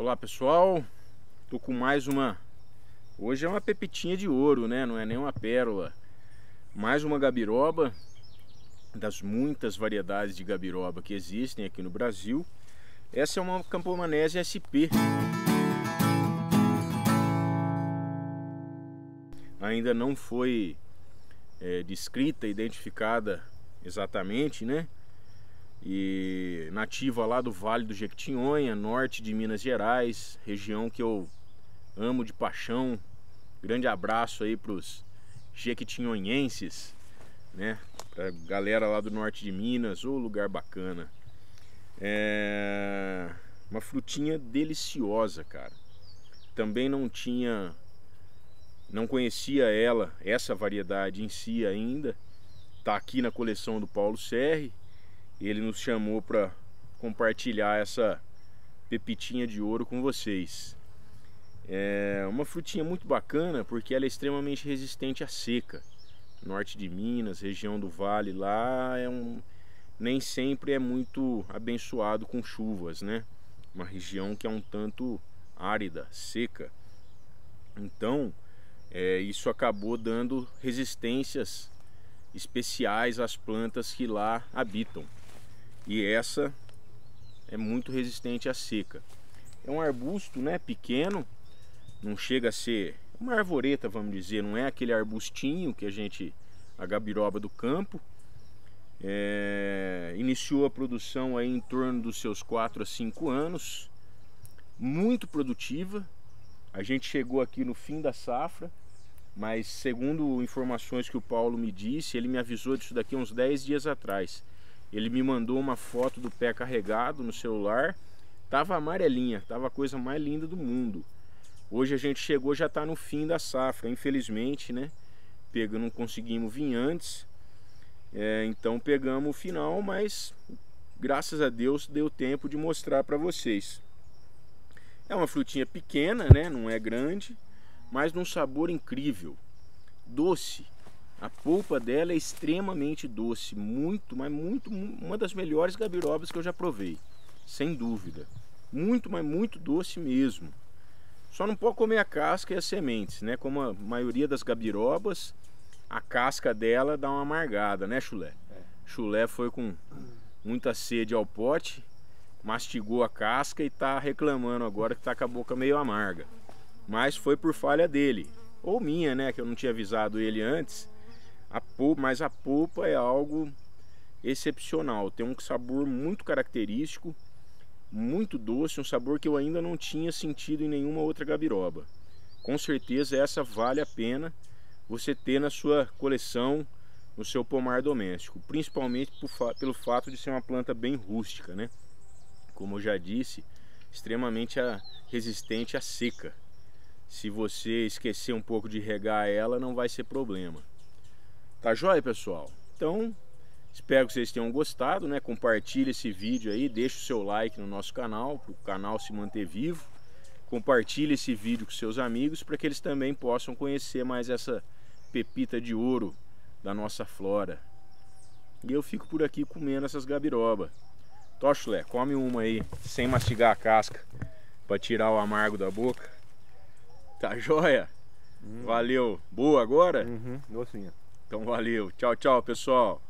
Olá pessoal, tô com mais uma. Hoje é uma pepitinha de ouro, né? Não é nem uma pérola. Mais uma gabiroba das muitas variedades de gabiroba que existem aqui no Brasil. Essa é uma Campomanese SP. Ainda não foi é, descrita, identificada exatamente, né? e nativa lá do Vale do Jequitinhonha, norte de Minas Gerais, região que eu amo de paixão. Grande abraço aí para os jequitinhonhenses, né? Pra galera lá do norte de Minas, o lugar bacana. É uma frutinha deliciosa, cara. Também não tinha não conhecia ela, essa variedade em si ainda. Tá aqui na coleção do Paulo Serri, e ele nos chamou para compartilhar essa pepitinha de ouro com vocês. É uma frutinha muito bacana porque ela é extremamente resistente à seca. Norte de Minas, região do Vale lá é um nem sempre é muito abençoado com chuvas, né? Uma região que é um tanto árida, seca. Então, é, isso acabou dando resistências especiais às plantas que lá habitam e essa é muito resistente à seca. É um arbusto né, pequeno, não chega a ser uma arvoreta, vamos dizer, não é aquele arbustinho que a gente, a gabiroba do campo. É, iniciou a produção aí em torno dos seus 4 a 5 anos, muito produtiva. A gente chegou aqui no fim da safra, mas segundo informações que o Paulo me disse, ele me avisou disso daqui uns 10 dias atrás. Ele me mandou uma foto do pé carregado no celular. Tava amarelinha, tava a coisa mais linda do mundo. Hoje a gente chegou, já está no fim da safra, infelizmente, né? Pega, não conseguimos vir antes, é, então pegamos o final, mas graças a Deus deu tempo de mostrar para vocês. É uma frutinha pequena, né? Não é grande, mas num sabor incrível, doce, a polpa dela é extremamente doce, muito, mas muito, uma das melhores gabirobas que eu já provei, sem dúvida. Muito, mas muito doce mesmo. Só não pode comer a casca e as sementes, né? Como a maioria das gabirobas, a casca dela dá uma amargada, né, Chulé? É. Chulé foi com muita sede ao pote, mastigou a casca e tá reclamando agora que tá com a boca meio amarga. Mas foi por falha dele, ou minha, né, que eu não tinha avisado ele antes a polpa, mas a polpa é algo excepcional, tem um sabor muito característico, muito doce, um sabor que eu ainda não tinha sentido em nenhuma outra gabiroba. Com certeza essa vale a pena você ter na sua coleção, no seu pomar doméstico, principalmente por, pelo fato de ser uma planta bem rústica, né? Como eu já disse, extremamente a, resistente à seca. Se você esquecer um pouco de regar ela, não vai ser problema. Tá joia, pessoal? Então, espero que vocês tenham gostado, né? Compartilhe esse vídeo aí, deixa o seu like no nosso canal, para o canal se manter vivo. Compartilhe esse vídeo com seus amigos para que eles também possam conhecer mais essa pepita de ouro da nossa flora. E eu fico por aqui comendo essas gabiroba. Tochulé, come uma aí, sem mastigar a casca, para tirar o amargo da boca. Tá joia? Hum. Valeu. Boa agora? Uhum. Docinha. Então valeu. Tchau, tchau, pessoal.